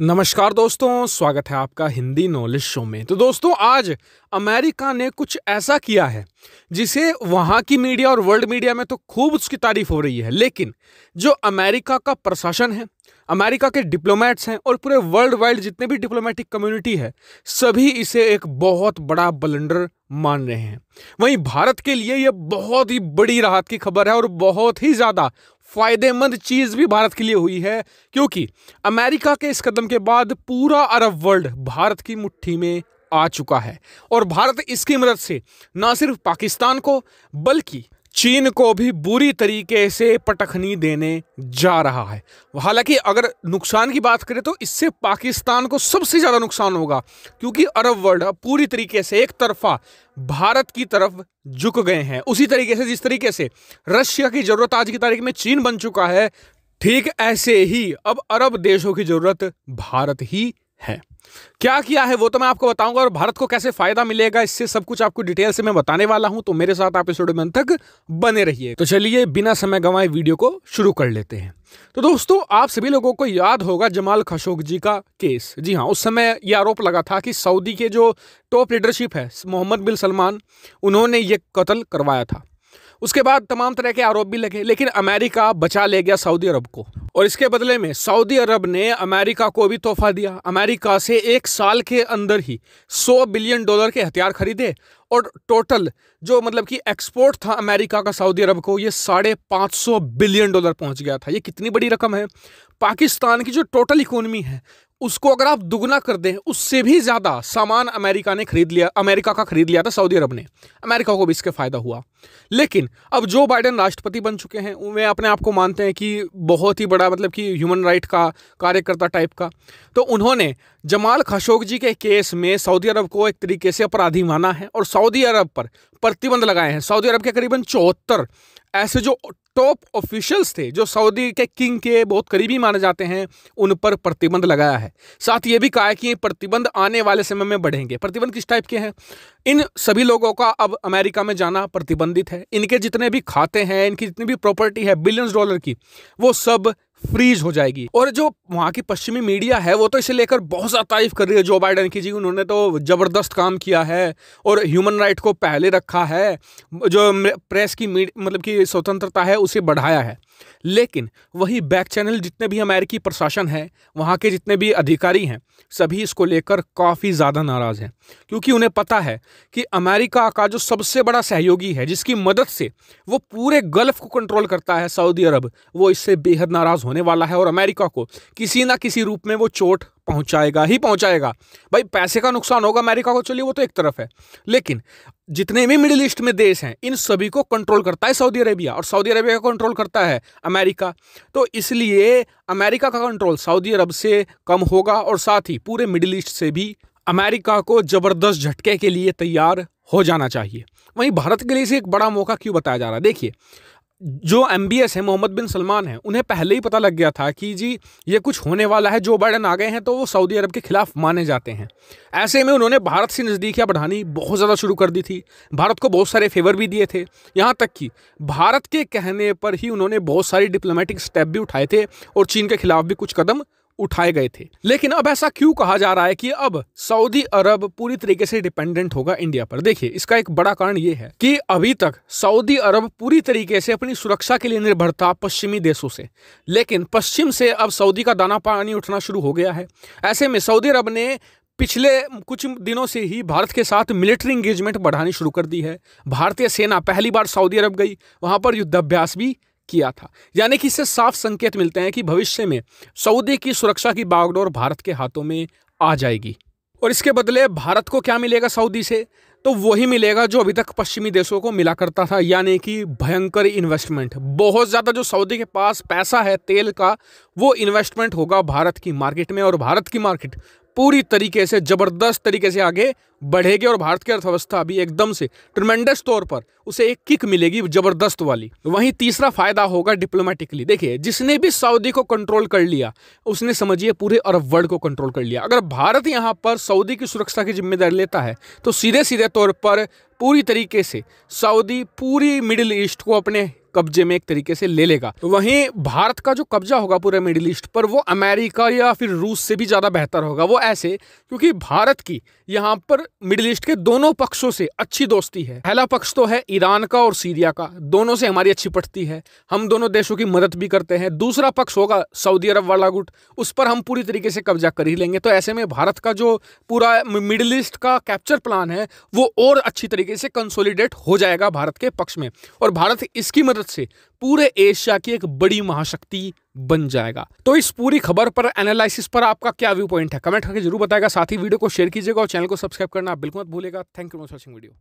नमस्कार दोस्तों स्वागत है आपका हिंदी नॉलेज शो में तो दोस्तों आज अमेरिका ने कुछ ऐसा किया है जिसे वहाँ की मीडिया और वर्ल्ड मीडिया में तो खूब उसकी तारीफ हो रही है लेकिन जो अमेरिका का प्रशासन है अमेरिका के डिप्लोमेट्स हैं और पूरे वर्ल्ड वाइड जितने भी डिप्लोमेटिक कम्युनिटी है सभी इसे एक बहुत बड़ा बलेंडर मान रहे हैं वहीं भारत के लिए यह बहुत ही बड़ी राहत की खबर है और बहुत ही ज़्यादा फ़ायदेमंद चीज़ भी भारत के लिए हुई है क्योंकि अमेरिका के इस कदम के बाद पूरा अरब वर्ल्ड भारत की मुट्ठी में आ चुका है और भारत इसकी मदद से ना सिर्फ पाकिस्तान को बल्कि चीन को भी बुरी तरीके से पटखनी देने जा रहा है हालांकि अगर नुकसान की बात करें तो इससे पाकिस्तान को सबसे ज़्यादा नुकसान होगा क्योंकि अरब वर्ल्ड पूरी तरीके से एक तरफा भारत की तरफ झुक गए हैं उसी तरीके से जिस तरीके से रशिया की ज़रूरत आज की तारीख में चीन बन चुका है ठीक ऐसे ही अब अरब देशों की ज़रूरत भारत ही है क्या किया है वो तो मैं आपको बताऊंगा और भारत को कैसे फायदा मिलेगा इससे सब कुछ आपको डिटेल से मैं बताने वाला हूं तो मेरे साथ आप इस वीडियो में तक बने रहिए तो चलिए बिना समय गंवाए वीडियो को शुरू कर लेते हैं तो दोस्तों आप सभी लोगों को याद होगा जमाल खशोग जी का केस जी हाँ उस समय ये आरोप लगा था कि सऊदी के जो टॉप लीडरशिप है मोहम्मद बिन सलमान उन्होंने ये कत्ल करवाया था उसके बाद तमाम तरह के आरोप भी लगे लेकिन अमेरिका बचा ले गया सऊदी अरब को और इसके बदले में सऊदी अरब ने अमेरिका को भी तोहफा दिया अमेरिका से एक साल के अंदर ही 100 बिलियन डॉलर के हथियार खरीदे और टोटल जो मतलब कि एक्सपोर्ट था अमेरिका का सऊदी अरब को ये साढ़े पाँच सौ बिलियन डॉलर पहुंच गया था ये कितनी बड़ी रकम है पाकिस्तान की जो टोटल इकोनमी है उसको अगर आप दुगना कर दें उससे भी ज़्यादा सामान अमेरिका ने खरीद लिया अमेरिका का खरीद लिया था सऊदी अरब ने अमेरिका को भी इसके फ़ायदा हुआ लेकिन अब जो बाइडेन राष्ट्रपति बन चुके हैं वे अपने आप को मानते हैं कि बहुत ही बड़ा मतलब कि ह्यूमन राइट का कार्यकर्ता टाइप का तो उन्होंने जमाल खशोक जी के केस में सऊदी अरब को एक तरीके से अपराधी माना है और सऊदी अरब पर प्रतिबंध लगाए हैं सऊदी अरब के करीबन चौहत्तर ऐसे जो टॉप ऑफिशियल्स थे जो सऊदी के किंग के बहुत करीबी माने जाते हैं उन पर प्रतिबंध लगाया है साथ ये भी कहा है कि ये प्रतिबंध आने वाले समय में बढ़ेंगे प्रतिबंध किस टाइप के हैं इन सभी लोगों का अब अमेरिका में जाना प्रतिबंधित है इनके जितने भी खाते हैं इनकी जितनी भी प्रॉपर्टी है बिलियंस डॉलर की वो सब फ्रीज हो जाएगी और जो वहाँ की पश्चिमी मीडिया है वो तो इसे लेकर बहुत ज्यादा तारीफ कर रही है जो बाइडन की जी उन्होंने तो जबरदस्त काम किया है और ह्यूमन राइट को पहले रखा है जो प्रेस की मतलब की स्वतंत्रता है उसे बढ़ाया है लेकिन वही बैक चैनल जितने भी अमेरिकी प्रशासन है वहाँ के जितने भी अधिकारी हैं सभी इसको लेकर काफ़ी ज़्यादा नाराज़ हैं क्योंकि उन्हें पता है कि अमेरिका का जो सबसे बड़ा सहयोगी है जिसकी मदद से वो पूरे गल्फ को कंट्रोल करता है सऊदी अरब वो इससे बेहद नाराज़ होने वाला है और अमेरिका को किसी ना किसी रूप में वो चोट पहुंचाएगा ही पहुंचाएगा भाई पैसे का नुकसान होगा अमेरिका को चलिए वो तो एक तरफ है लेकिन जितने भी मिडिल ईस्ट में देश हैं इन सभी को कंट्रोल करता है सऊदी अरेबिया और सऊदी अरेबिया को कंट्रोल करता है अमेरिका तो इसलिए अमेरिका का कंट्रोल सऊदी अरब से कम होगा और साथ ही पूरे मिडिल ईस्ट से भी अमेरिका को ज़बरदस्त झटके के लिए तैयार हो जाना चाहिए वहीं भारत के लिए इसे एक बड़ा मौका क्यों बताया जा रहा है देखिए जो एम बी एस है मोहम्मद बिन सलमान हैं उन्हें पहले ही पता लग गया था कि जी ये कुछ होने वाला है जो बाइडन आ गए हैं तो वो सऊदी अरब के खिलाफ माने जाते हैं ऐसे में उन्होंने भारत से नज़दीकियाँ बढ़ानी बहुत ज़्यादा शुरू कर दी थी भारत को बहुत सारे फेवर भी दिए थे यहाँ तक कि भारत के कहने पर ही उन्होंने बहुत सारी डिप्लोमेटिक स्टेप भी उठाए थे और चीन के खिलाफ भी कुछ कदम उठाए गए थे लेकिन अब ऐसा क्यों कहा जा रहा है कि अब सऊदी अरब पूरी तरीके से डिपेंडेंट होगा इंडिया पर देखिए इसका एक बड़ा कारण ये है कि अभी तक सऊदी अरब पूरी तरीके से अपनी सुरक्षा के लिए निर्भर था पश्चिमी देशों से लेकिन पश्चिम से अब सऊदी का दाना पानी उठना शुरू हो गया है ऐसे में सऊदी अरब ने पिछले कुछ दिनों से ही भारत के साथ मिलिट्री इंगेजमेंट बढ़ानी शुरू कर दी है भारतीय सेना पहली बार सऊदी अरब गई वहां पर युद्धाभ्यास भी किया था यानी कि इससे साफ संकेत मिलते हैं कि भविष्य में सऊदी की सुरक्षा की बागडोर भारत के हाथों में आ जाएगी और इसके बदले भारत को क्या मिलेगा सऊदी से तो वही मिलेगा जो अभी तक पश्चिमी देशों को मिला करता था यानी कि भयंकर इन्वेस्टमेंट बहुत ज़्यादा जो सऊदी के पास पैसा है तेल का वो इन्वेस्टमेंट होगा भारत की मार्केट में और भारत की मार्केट पूरी तरीके से ज़बरदस्त तरीके से आगे बढ़ेगी और भारत की अर्थव्यवस्था भी एकदम से ट्रमेंडस तौर पर उसे एक किक मिलेगी ज़बरदस्त वाली वहीं तीसरा फ़ायदा होगा डिप्लोमेटिकली देखिए जिसने भी सऊदी को कंट्रोल कर लिया उसने समझिए पूरे अरब वर्ल्ड को कंट्रोल कर लिया अगर भारत यहाँ पर सऊदी की सुरक्षा की जिम्मेदारी लेता है तो सीधे सीधे तौर पर पूरी तरीके से सऊदी पूरी मिडिल ईस्ट को अपने कब्जे में एक तरीके से ले लेगा तो वहीं भारत का जो कब्जा होगा पूरे मिडिल ईस्ट पर वो अमेरिका या फिर रूस से भी ज़्यादा बेहतर होगा वो ऐसे क्योंकि भारत की यहाँ पर मिडिल ईस्ट के दोनों पक्षों से अच्छी दोस्ती है पहला पक्ष तो है ईरान का और सीरिया का दोनों से हमारी अच्छी पटती है हम दोनों देशों की मदद भी करते हैं दूसरा पक्ष होगा सऊदी अरब वाला गुट उस पर हम पूरी तरीके से कब्जा कर ही लेंगे तो ऐसे में भारत का जो पूरा मिडिल ईस्ट का कैप्चर प्लान है वो और अच्छी तरीके से कंसोलिडेट हो जाएगा भारत के पक्ष में और भारत इसकी मदद भारत से पूरे एशिया की एक बड़ी महाशक्ति बन जाएगा तो इस पूरी खबर पर एनालिसिस पर आपका क्या व्यू पॉइंट है कमेंट करके जरूर बताएगा साथ ही वीडियो को शेयर कीजिएगा और चैनल को सब्सक्राइब करना बिल्कुल मत भूलेगा thank you for watching video